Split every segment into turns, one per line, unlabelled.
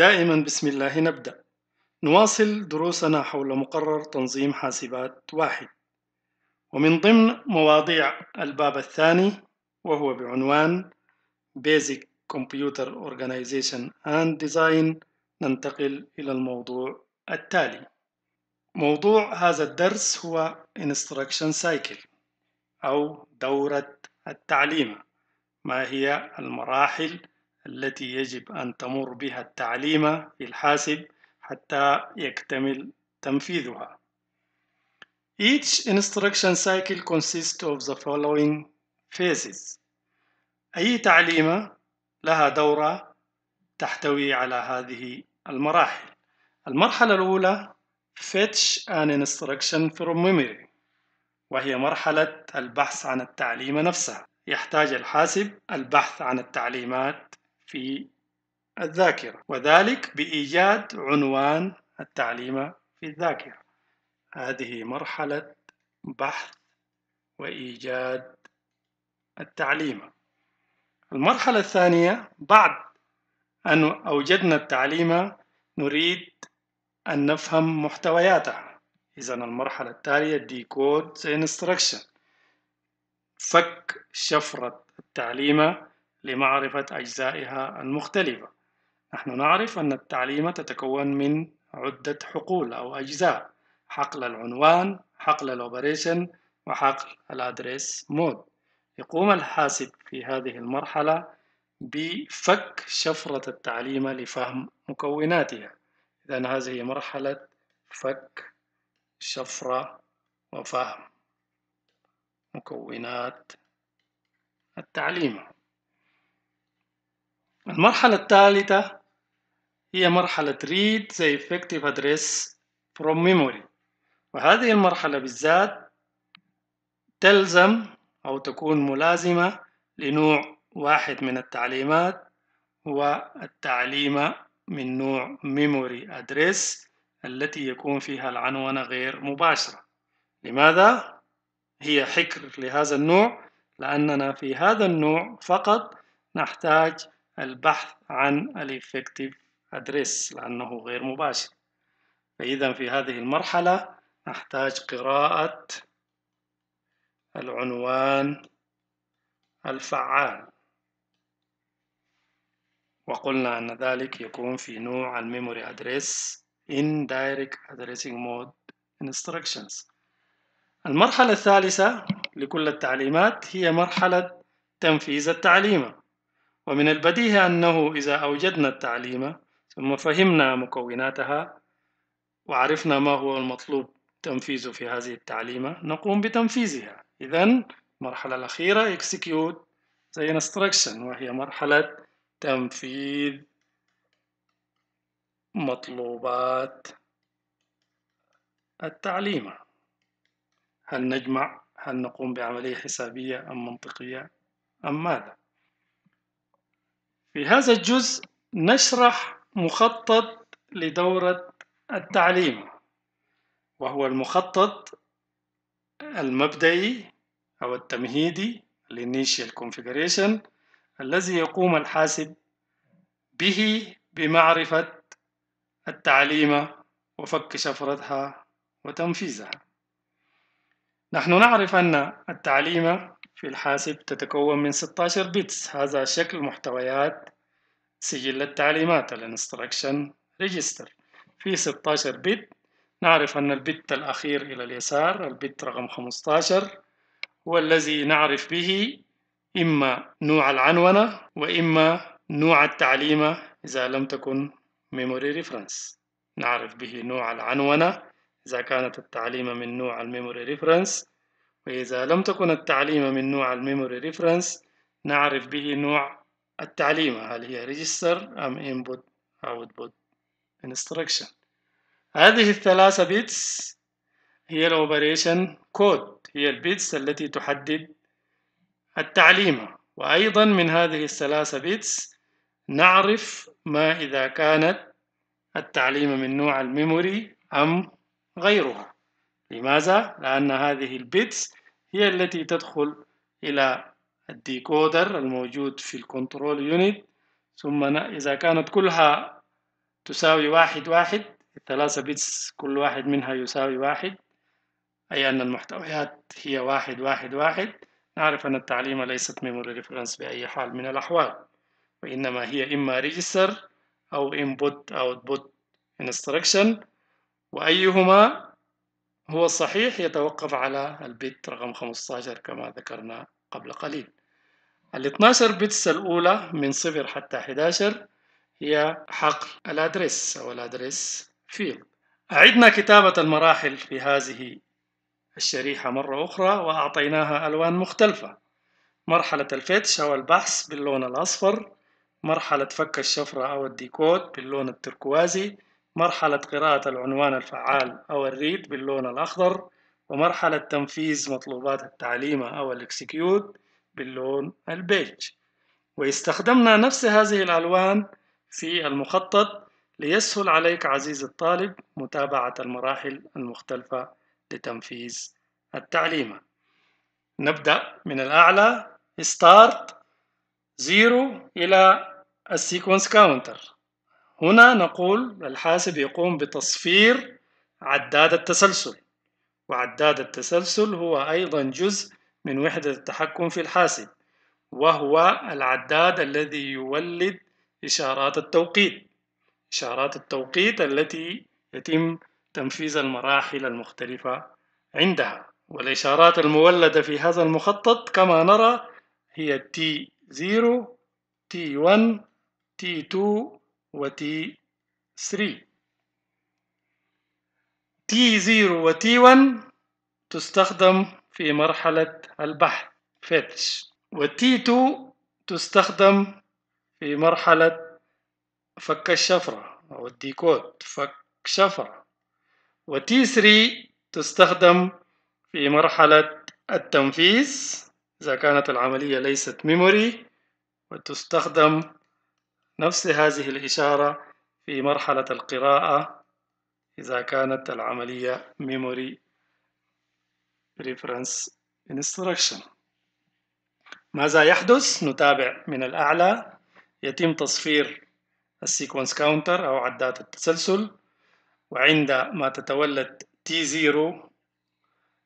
دائما بسم الله نبدأ نواصل دروسنا حول مقرر تنظيم حاسبات واحد ومن ضمن مواضيع الباب الثاني وهو بعنوان Basic Computer Organization and Design ننتقل إلى الموضوع التالي موضوع هذا الدرس هو Instruction Cycle أو دورة التعليم ما هي المراحل التي يجب أن تمر بها التعليم في الحاسب حتى يكتمل تنفيذها. Each instruction cycle consists of the following phases. أي تعليمة لها دورة تحتوي على هذه المراحل. المرحلة الأولى Fetch an instruction from memory وهي مرحلة البحث عن التعليمة نفسها. يحتاج الحاسب البحث عن التعليمات في الذاكرة وذلك بإيجاد عنوان التعليم في الذاكرة هذه مرحلة بحث وإيجاد التعليم المرحلة الثانية بعد أن أوجدنا التعليم نريد أن نفهم محتوياتها إذا المرحلة التالية decode the instruction فك شفرة التعليم لمعرفة أجزائها المختلفة نحن نعرف أن التعليم تتكون من عدة حقول أو أجزاء حقل العنوان حقل الأوبريشن وحقل الأدريس مود يقوم الحاسب في هذه المرحلة بفك شفرة التعليم لفهم مكوناتها إذا هذه مرحلة فك شفرة وفهم مكونات التعليم المرحلة الثالثة هي مرحلة read the effective address from memory وهذه المرحلة بالذات تلزم أو تكون ملازمة لنوع واحد من التعليمات هو التعليمة من نوع memory address التي يكون فيها العنونة غير مباشرة لماذا؟ هي حكر لهذا النوع لأننا في هذا النوع فقط نحتاج البحث عن الإفكتيف أدريس لأنه غير مباشر فإذا في هذه المرحلة نحتاج قراءة العنوان الفعال وقلنا أن ذلك يكون في نوع الميموري أدريس in direct addressing mode instructions المرحلة الثالثة لكل التعليمات هي مرحلة تنفيذ التعليمة ومن البديهي أنه إذا أوجدنا التعليم ثم فهمنا مكوناتها وعرفنا ما هو المطلوب تنفيذه في هذه التعليمة نقوم بتنفيذها إذا المرحلة الأخيرة execute the instruction وهي مرحلة تنفيذ مطلوبات التعليمة هل نجمع هل نقوم بعملية حسابية أم منطقية أم ماذا في هذا الجزء نشرح مخطط لدورة التعليم وهو المخطط المبدئي أو التمهيدي الانيشال configuration الذي يقوم الحاسب به بمعرفة التعليم وفك شفرتها وتنفيذها نحن نعرف أن التعليم في الحاسب تتكون من 16 بتس هذا شكل محتويات سجل التعليمات الانستركشن ريجستر في 16 بت نعرف أن البت الأخير إلى اليسار البت رقم 15 هو الذي نعرف به إما نوع العنونة وإما نوع التعليمة إذا لم تكن ميموري ريفرنس نعرف به نوع العنونة إذا كانت التعليمة من نوع الميموري ريفرنس وإذا لم تكن التعليمة من نوع الميموري ريفرنس نعرف به نوع التعليمة هل هي ريجستر أم input output instruction هذه الثلاثة بيتس هي الأوبريشن كود هي البيتس التي تحدد التعليمة وأيضا من هذه الثلاثة بيتس نعرف ما إذا كانت التعليمة من نوع الميموري أم غيرها لماذا؟ لأن هذه البيتس هي التي تدخل إلى الديكودر الموجود في الكنترول يونت ثم إذا كانت كلها تساوي واحد واحد الثلاثة بيتس كل واحد منها يساوي واحد أي أن المحتويات هي واحد واحد واحد نعرف أن التعليم ليست ميموري ريفرنس بأي حال من الأحوال وإنما هي إما ريجستر أو input output instruction وأيهما هو الصحيح يتوقف على البت رقم 15 كما ذكرنا قبل قليل ال 12 بتس الأولى من صفر حتى 11 هي حقل الأدرس أو الأدرس فيلد أعدنا كتابة المراحل في هذه الشريحة مرة أخرى وأعطيناها ألوان مختلفة مرحلة الفتش أو البحث باللون الأصفر مرحلة فك الشفرة أو الديكود باللون التركوازي مرحلة قراءة العنوان الفعال أو الريد باللون الأخضر ومرحلة تنفيذ مطلوبات التعليم أو الإكسكيوت باللون البيج واستخدمنا نفس هذه الألوان في المخطط ليسهل عليك عزيز الطالب متابعة المراحل المختلفة لتنفيذ التعليم نبدأ من الأعلى Start 0 إلى السيكونس كاونتر هنا نقول الحاسب يقوم بتصفير عداد التسلسل وعداد التسلسل هو أيضا جزء من وحدة التحكم في الحاسب وهو العداد الذي يولد إشارات التوقيت إشارات التوقيت التي يتم تنفيذ المراحل المختلفة عندها والإشارات المولدة في هذا المخطط كما نرى هي T0 T1 T2 و T3 T0 و T1 تستخدم في مرحلة البحث fetch و T2 تستخدم في مرحلة فك الشفرة أو الديكود فك شفرة و T3 تستخدم في مرحلة التنفيذ إذا كانت العملية ليست ميموري وتستخدم نفس هذه الإشارة في مرحلة القراءة إذا كانت العملية memory reference instruction ماذا يحدث؟ نتابع من الأعلى يتم تصفير السيكونس كاونتر أو عدات التسلسل وعندما تتولد T0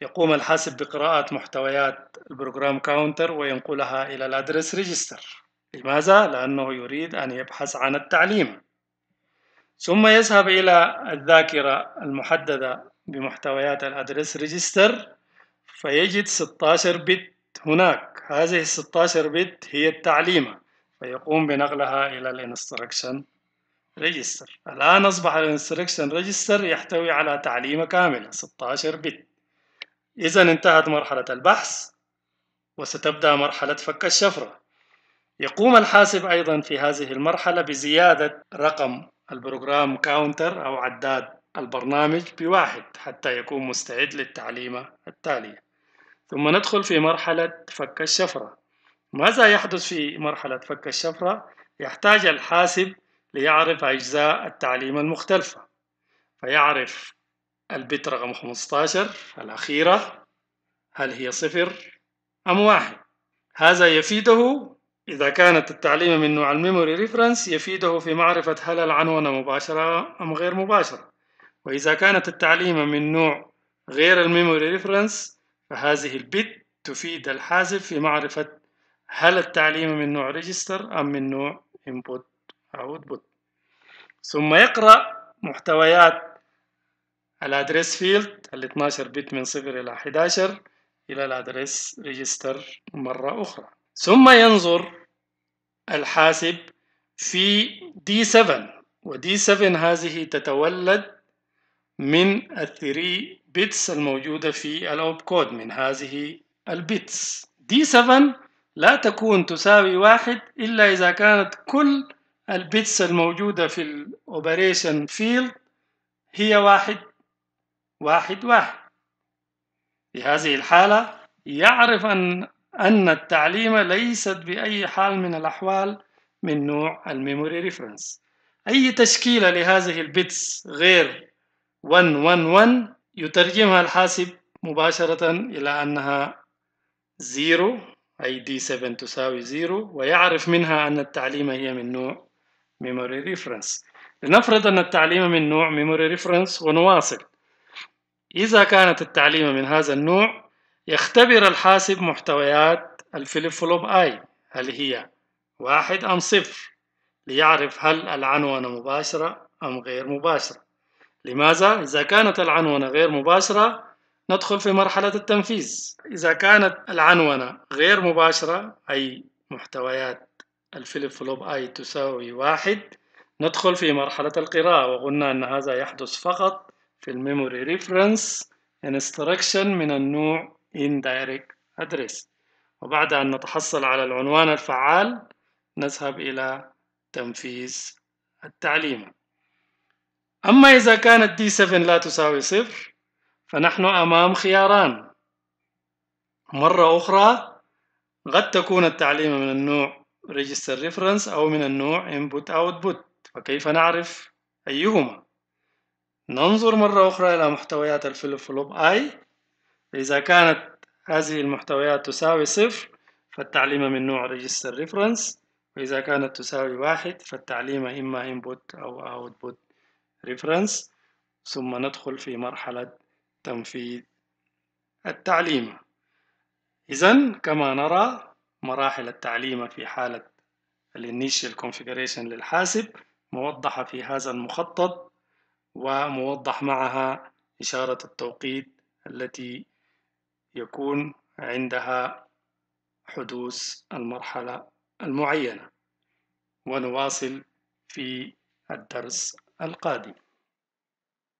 يقوم الحاسب بقراءة محتويات البروجرام كاونتر وينقلها إلى الأدرس ريجستر لماذا؟ لأنه يريد أن يبحث عن التعليم ثم يذهب إلى الذاكرة المحددة بمحتويات الأدرس ريجستر فيجد 16 بت هناك هذه 16 بت هي التعليمة فيقوم بنقلها إلى الانستركشن ريجستر الآن أصبح الانستركشن ريجستر يحتوي على تعليمة كاملة 16 بت إذا انتهت مرحلة البحث وستبدأ مرحلة فك الشفرة يقوم الحاسب أيضا في هذه المرحلة بزيادة رقم البروجرام كاونتر أو عداد البرنامج بواحد حتى يكون مستعد للتعليمة التالية ثم ندخل في مرحلة فك الشفرة ماذا يحدث في مرحلة فك الشفرة؟ يحتاج الحاسب ليعرف أجزاء التعليمة المختلفة فيعرف البت رقم 15 الأخيرة هل هي صفر أم واحد هذا يفيده إذا كانت التعليمة من نوع الميموري ريفرنس يفيده في معرفة هل العنونة مباشرة أم غير مباشرة وإذا كانت التعليمة من نوع غير الميموري ريفرنس فهذه البت تفيد الحاسب في معرفة هل التعليمة من نوع ريجستر أم من نوع input أو output ثم يقرأ محتويات الادريس فيلد ال 12 بت من 0 إلى 11 إلى الادريس ريجستر مرة أخرى ثم ينظر الحاسب في d 7 ودي 7 هذه تتولد من الثري بيتس الموجودة في الأوب كود من هذه البيتس d 7 لا تكون تساوي واحد إلا إذا كانت كل البيتس الموجودة في الأوبريشن فيلد هي واحد واحد واحد في هذه الحالة يعرف أن أن التعليم ليست بأي حال من الأحوال من نوع الميموري ريفرنس أي تشكيلة لهذه البيتس غير 111 يترجمها الحاسب مباشرة إلى أنها 0 أي D7 تساوي 0 ويعرف منها أن التعليم هي من نوع ميموري ريفرنس لنفرض أن التعليم من نوع ميموري ريفرنس ونواصل إذا كانت التعليم من هذا النوع يختبر الحاسب محتويات الفليب فلوب آي هل هي واحد أم صفر ليعرف هل العنونة مباشرة أم غير مباشرة لماذا؟ إذا كانت العنونة غير مباشرة ندخل في مرحلة التنفيذ إذا كانت العنونة غير مباشرة أي محتويات الفليب فلوب آي تساوي واحد ندخل في مرحلة القراءة وقلنا أن هذا يحدث فقط في الميموري ريفرنس انستركشن من النوع indirect address وبعد أن نتحصل على العنوان الفعال نذهب إلى تنفيذ التعليم أما إذا كانت D7 لا تساوي صفر فنحن أمام خياران مرة أخرى قد تكون التعليم من النوع register reference أو من النوع input output فكيف نعرف أيهما؟ ننظر مرة أخرى إلى محتويات الفلوب I فإذا كانت هذه المحتويات تساوي صفر فالتعليمة من نوع ريجستر ريفرنس وإذا كانت تساوي واحد فالتعليمة إما input أو output reference ثم ندخل في مرحلة تنفيذ التعليمة إذا كما نرى مراحل التعليمة في حالة الانيشال configuration للحاسب موضحة في هذا المخطط وموضح معها إشارة التوقيت التي يكون عندها حدوث المرحلة المعينة ونواصل في الدرس القادم